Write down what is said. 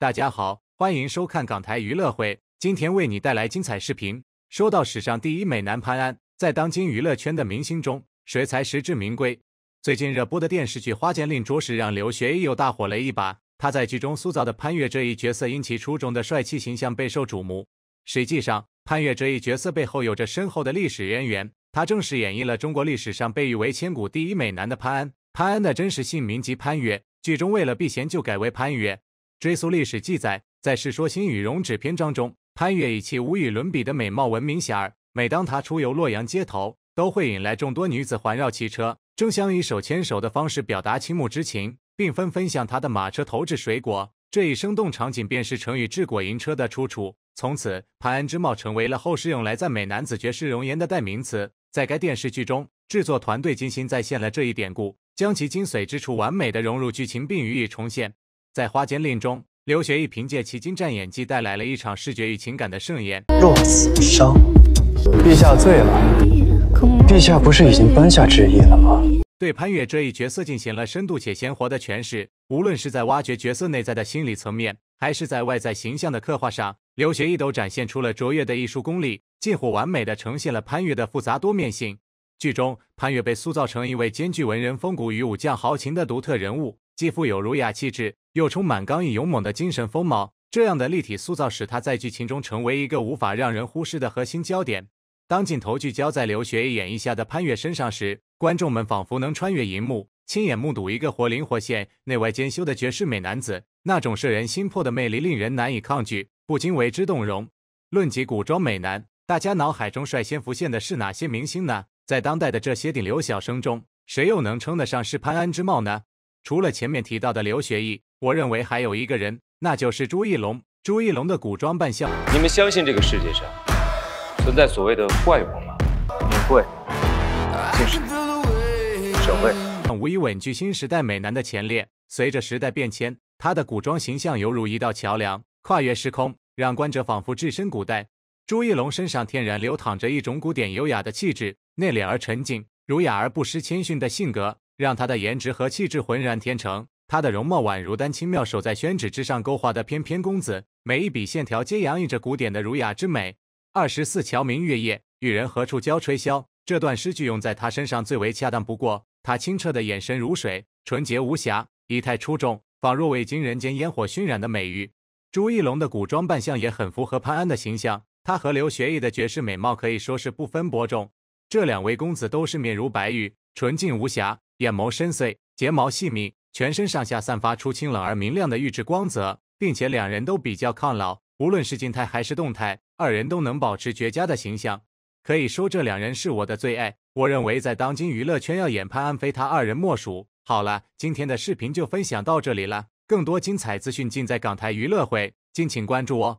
大家好，欢迎收看港台娱乐会，今天为你带来精彩视频。说到史上第一美男潘安，在当今娱乐圈的明星中，谁才实至名归？最近热播的电视剧《花间令》着实让刘学义又大火了一把。他在剧中塑造的潘越这一角色，因其出众的帅气形象备受瞩目。实际上，潘越这一角色背后有着深厚的历史渊源，他正是演绎了中国历史上被誉为千古第一美男的潘安。潘安的真实姓名即潘越，剧中为了避嫌就改为潘越。追溯历史记载，在《世说新语·容止》篇章中，潘岳以其无与伦比的美貌闻名遐迩。每当他出游洛阳街头，都会引来众多女子环绕骑车，争相以手牵手的方式表达倾慕之情，并纷纷向他的马车投掷水果。这一生动场景便是成语“治果营车”的出处。从此，潘安之貌成为了后世用来赞美男子绝世容颜的代名词。在该电视剧中，制作团队精心再现了这一典故，将其精髓之处完美的融入剧情，并予以重现。在《花间令》中，刘学义凭借其精湛演技，带来了一场视觉与情感的盛宴。若此生，陛下醉了。陛下不是已经颁下旨意了吗？对潘越这一角色进行了深度且鲜活的诠释。无论是在挖掘角色内在的心理层面，还是在外在形象的刻画上，刘学义都展现出了卓越的艺术功力，近乎完美的呈现了潘越的复杂多面性。剧中潘越被塑造成一位兼具文人风骨与武将豪情的独特人物，既富有儒雅气质，又充满刚毅勇猛的精神风貌。这样的立体塑造使他在剧情中成为一个无法让人忽视的核心焦点。当镜头聚焦在刘学演绎下的潘越身上时，观众们仿佛能穿越银幕，亲眼目睹一个活灵活现、内外兼修的绝世美男子。那种摄人心魄的魅力令人难以抗拒，不禁为之动容。论及古装美男，大家脑海中率先浮现的是哪些明星呢？在当代的这些顶流小生中，谁又能称得上是潘安之貌呢？除了前面提到的刘学义，我认为还有一个人，那就是朱一龙。朱一龙的古装扮相，你们相信这个世界上存在所谓的怪物吗？你会，就是社会？无疑稳居新时代美男的前列。随着时代变迁，他的古装形象犹如一道桥梁，跨越时空，让观者仿佛置身古代。朱一龙身上天然流淌着一种古典优雅的气质。内敛而沉静，儒雅而不失谦逊的性格，让她的颜值和气质浑然天成。她的容貌宛如丹青妙手在宣纸之上勾画的翩翩公子，每一笔线条皆洋溢着古典的儒雅之美。二十四桥明月夜，玉人何处教吹箫？这段诗句用在她身上最为恰当不过。她清澈的眼神如水，纯洁无瑕，仪态出众，仿若未经人间烟火熏染的美玉。朱一龙的古装扮相也很符合潘安的形象，他和刘学义的绝世美貌可以说是不分伯仲。这两位公子都是面如白玉，纯净无瑕，眼眸深邃，睫毛细密，全身上下散发出清冷而明亮的玉质光泽，并且两人都比较抗老，无论是静态还是动态，二人都能保持绝佳的形象。可以说，这两人是我的最爱。我认为，在当今娱乐圈要演潘安，非他二人莫属。好了，今天的视频就分享到这里了，更多精彩资讯尽在港台娱乐会，敬请关注哦。